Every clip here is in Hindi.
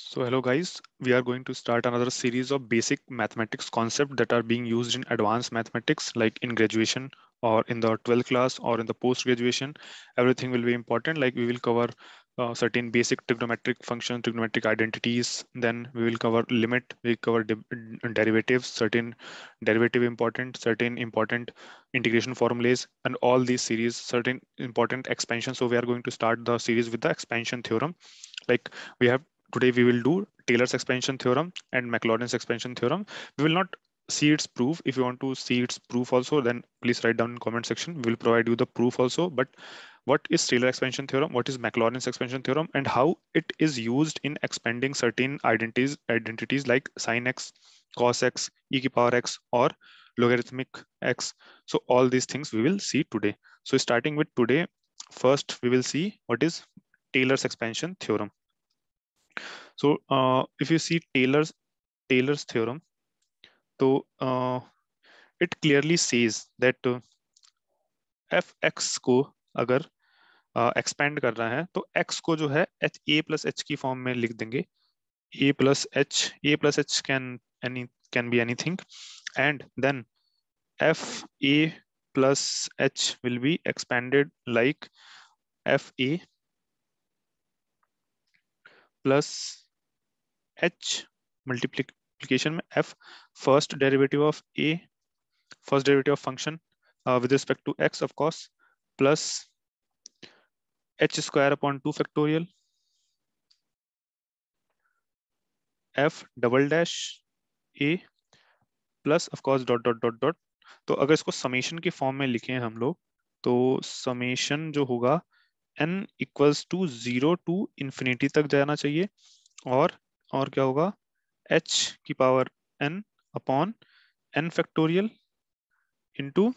So hello guys, we are going to start another series of basic mathematics concepts that are being used in advanced mathematics like in graduation or in the 12th class or in the post-graduation. Everything will be important like we will cover uh, certain basic trigonometric functions, trigonometric identities. Then we will cover limit, we cover de derivatives, certain derivative important, certain important integration formulas, and all these series, certain important expansion. So we are going to start the series with the expansion theorem. Like we have today we will do Taylor's expansion theorem and Maclaurin's expansion theorem. We will not see its proof. If you want to see its proof also, then please write down in comment section. We'll provide you the proof also. But what is Taylor expansion theorem? What is Maclaurin's expansion theorem and how it is used in expanding certain identities, identities like sine x, cos x, e to the power x, or logarithmic x. So all these things we will see today. So starting with today, first we will see what is Taylor's expansion theorem. So uh, if you see Taylor's Taylor's theorem, so तो, uh, it clearly says that uh, f x को अगर एक्सपेंड uh, करना है तो एक्स को जो है एच ए प्लस एच की फॉर्म में लिख देंगे a plus h a plus h can any can be anything and then f a plus h will be expanded like f a plus h multiplication में f first derivative of a first derivative of function with respect to x of course plus h square upon two factorial f double dash a plus of course dot dot dot dot तो अगर इसको समेशन के फॉर्म में लिखें हम लोग तो समेशन जो होगा n equals to zero to infinity तक जाना चाहिए और और क्या होगा एच की power n upon n factorial into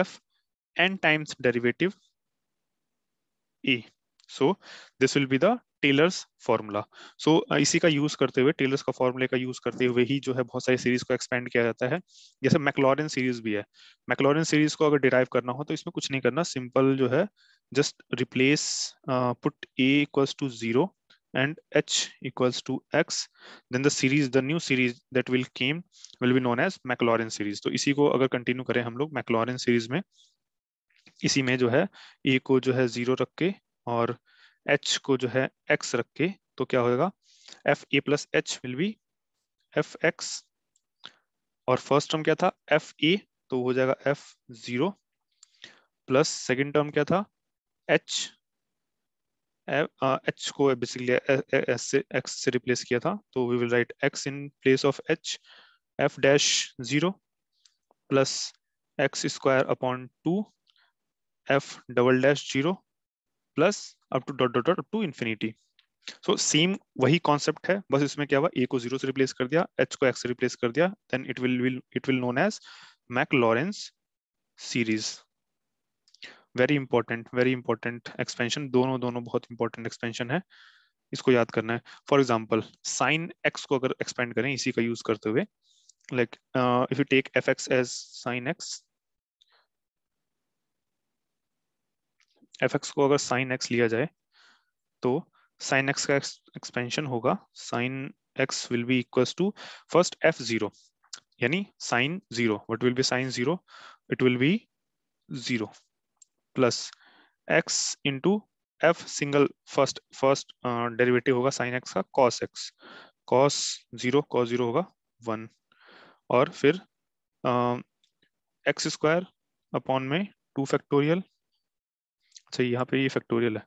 f n times derivative a so this will be the Taylor's formula so इसी का यूज करते हुए टेलर्स का फॉर्मूले का यूज करते हुए ही जो है बहुत सारी सीरीज को एक्सपेंड किया जाता है जैसे मैकलॉरन सीरीज भी है मैकलॉरन सीरीज को अगर डिराइव करना हो तो इसमें कुछ नहीं करना सिंपल जो है just replace put a equals to zero and h equals to x then the series the new series that will came will be known as maclaurin series तो इसी को अगर कंटिन्यू करें हम लोग मैकलॉरिन सीरीज में इसी में जो है ए को जो है जीरो रख के और एच को जो है एक्स रख के तो क्या होगा f a plus h will be f x और फर्स्ट टर्म क्या था एफ ए तो हो जाएगा f zero plus second term क्या था एच एच uh, को बेसिकली एस से एक्स से रिप्लेस किया था तो we will write x in place of h f dash zero plus x square upon two f double dash zero plus up to dot dot up to infinity so same वही कॉन्सेप्ट है बस इसमें क्या हुआ ए को जीरो से रिप्लेस कर दिया एच को एक्स से रिप्लेस कर दिया then it will will it will known as Maclaurin's series very important very important expansion दोनों दोनों बहुत इंपॉर्टेंट एक्सपेंशन है इसको याद करना है फॉर एग्जाम्पल साइन एक्स को अगर एक्सपेंड करें इसी का यूज करते हुए like if you take f x as sine x f x को अगर साइन एक्स लिया जाए तो साइन एक्स का एक्सपेंशन होगा sine x will be equals to first f zero यानी sine zero what will be sine zero it will be zero plus x into f single first first derivative होगा साइन एक्स का cos x cos zero cos zero होगा वन और फिर एक्स स्क्वायर अपॉन में टू फैक्टोरियल अच्छा यहाँ पे ये फैक्टोरियल है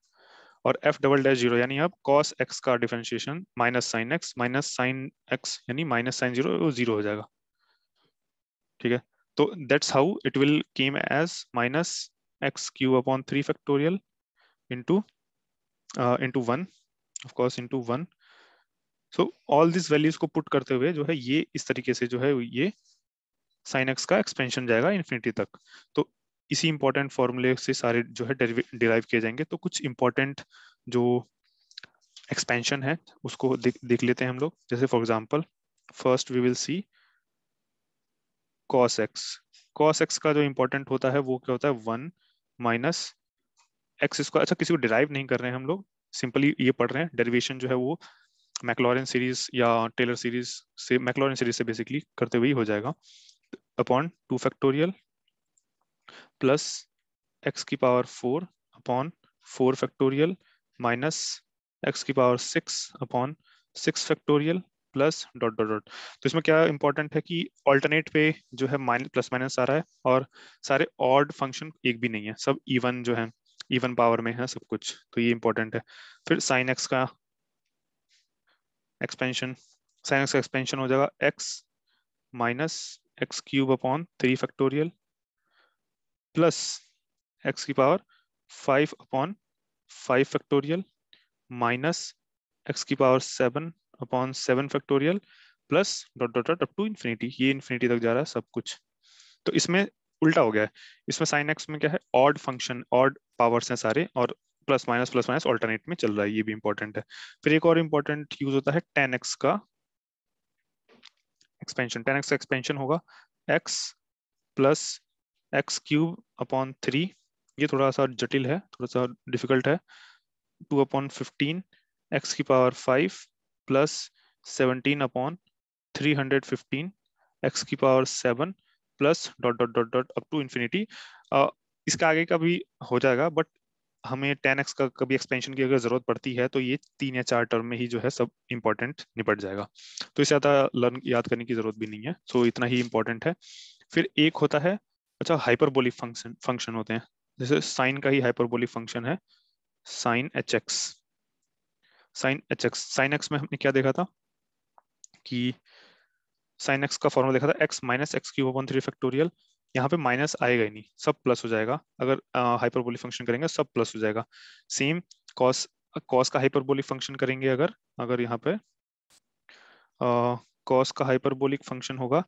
और एफ डबल डैश जीरो यानी आप कॉस एक्स का differentiation minus sine x minus sine x यानी माइनस साइन जीरो जीरो हो जाएगा ठीक है तो that's how it will came as minus x cube upon three factorial into into one of course into one so all this values को पुट करते हुए जो है ये इस तरीके से जो है ये साइन एक्स का एक्सपेंशन जाएगा इन्फिनिटी तक तो इसी इंपॉर्टेंट फॉर्मूले से सारे जो है डिराइव किए जाएंगे तो कुछ इंपॉर्टेंट जो एक्सपेंशन है उसको देख लेते हैं हम लोग जैसे for example first we will see cos x cos x का जो इम्पोर्टेंट होता है वो क्या होता है वन माइनस एक्स स्क्वायर अच्छा किसी को डिराइव नहीं कर रहे हैं हम लोग सिंपली ये पढ़ रहे हैं डेरिवेशन जो है वो मैकलॉरन सीरीज या टेलर सीरीज से मैकलॉरन सीरीज से बेसिकली करते हुए ही हो जाएगा upon two factorial plus x की power four upon four factorial minus x की power six upon six factorial plus dot dot dot तो इसमें क्या इंपॉर्टेंट है कि ऑल्टरनेट पे जो है माइनस प्लस माइनस आ रहा है और सारे ऑड फंक्शन एक भी नहीं है सब इवन जो है इवन पावर में है सब कुछ तो ये इंपॉर्टेंट है फिर साइन एक्स का एक्सपेंशन साइन एक्स का एक्सपेंशन हो जाएगा x minus x cube upon three factorial plus x की power five upon five factorial minus x की power seven upon seven factorial plus dot dot dot up to infinity ये इन्फिनिटी तक जा रहा है सब कुछ तो इसमें उल्टा हो गया है इसमें साइन एक्स में क्या है ऑड फंक्शन ऑड पावर्स हैं सारे और plus minus plus minus alternate में चल रहा है ये भी इंपॉर्टेंट है फिर एक और इम्पोर्टेंट यूज होता है टेन एक्स का एक्सपेंशन टेन एक्स का एक्सपेंशन होगा x plus x cube upon three ये थोड़ा सा जटिल है थोड़ा सा डिफिकल्ट है टू अपॉन फिफ्टीन एक्स की power five plus seventeen upon three hundred fifteen x की power seven plus dot dot dot dot up to infinity इसका आगे का भी हो जाएगा बट हमें टेन एक्स का कभी एक्सपेंशन की अगर जरूरत पड़ती है तो ये तीन या चार टर्म में ही जो है सब इम्पोर्टेंट निपट जाएगा तो इसे ज़्यादा लर्न याद करने की जरूरत भी नहीं है सो तो so, इतना ही इम्पोर्टेंट है फिर एक होता है अच्छा हाइपरबोलिक फंक्शन फंक्शन होते हैं जैसे साइन का ही हाइपरबोलिक फंक्शन है sine h x sine h x sine x में हमने क्या देखा था कि साइन एक्स का फॉर्मूला देखा था x minus x cube upon three factorial यहाँ पे माइनस आएगा ही नहीं सब प्लस हो जाएगा अगर हाइपरबोलिक फंक्शन करेंगे सब प्लस हो जाएगा सेम कॉस कॉस का हाइपरबोलिक फंक्शन करेंगे अगर अगर यहाँ पे कॉस का हाइपरबोलिक फंक्शन होगा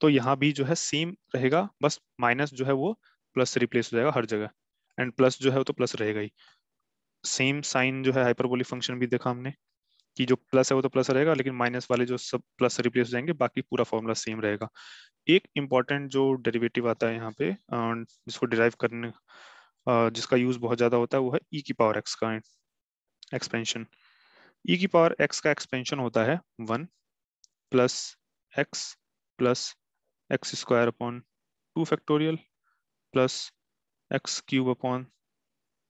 तो यहाँ भी जो है सेम रहेगा बस माइनस जो है वो प्लस से रिप्लेस हो जाएगा हर जगह एंड प्लस जो है वो तो प्लस रहेगा ही सेम साइन जो है हाइपरबोलिक फंक्शन भी देखा हमने कि जो प्लस है वो तो प्लस रहेगा लेकिन माइनस वाले जो सब प्लस से रिप्लेस हो जाएंगे बाकी पूरा फॉर्मूला सेम रहेगा एक इम्पॉर्टेंट जो डेरिवेटिव आता है यहाँ पे जिसको डिराइव करने जिसका यूज बहुत ज्यादा होता है वो है ई की पावर एक्स का एक्सपेंशन ई e की पावर एक्स का एक्सपेंशन e होता है one plus x plus x square upon 2 factorial plus x cube upon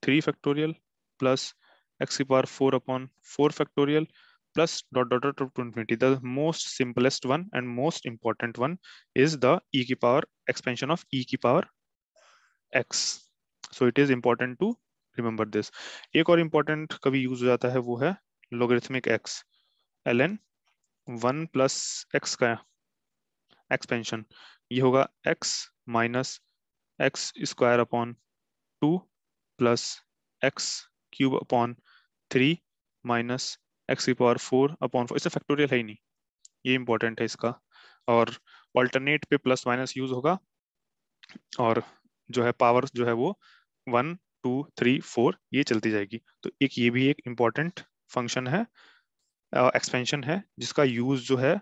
3 factorial plus x to the power 4 upon 4 factorial plus dot dot dot to infinity. The most simplest one and most important one is the e to the power expansion of e to the power x. So it is important to remember this. एक और important कभी use हो जाता है वो logarithmic x ln 1 plus x ka. Expansion ये होगा x minus x square upon two plus x cube upon three minus x की पावर फोर अपॉन फोर इससे फैक्टोरियल है ही नहीं ये इंपॉर्टेंट है इसका और ऑल्टरनेट पे प्लस माइनस यूज होगा और जो है पावर जो है वो वन टू थ्री फोर ये चलती जाएगी तो एक ये भी एक इम्पॉर्टेंट फंक्शन है एक्सपेंशन uh, है जिसका यूज जो है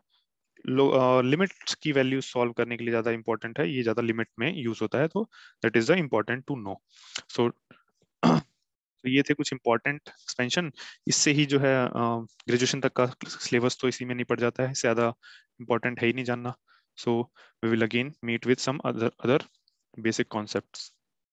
लिमिट्स की वैल्यू सॉल्व करने के लिए ज्यादा इंपॉर्टेंट है ये ज्यादा लिमिट में यूज होता है तो that is the important to know so ये थे कुछ इंपॉर्टेंट एक्सपेंशन इससे ही जो है ग्रेजुएशन तक का सिलेबस तो इसी में नहीं पड़ जाता है इससे ज्यादा इंपॉर्टेंट है ही नहीं जानना so we will again meet with some other other basic concepts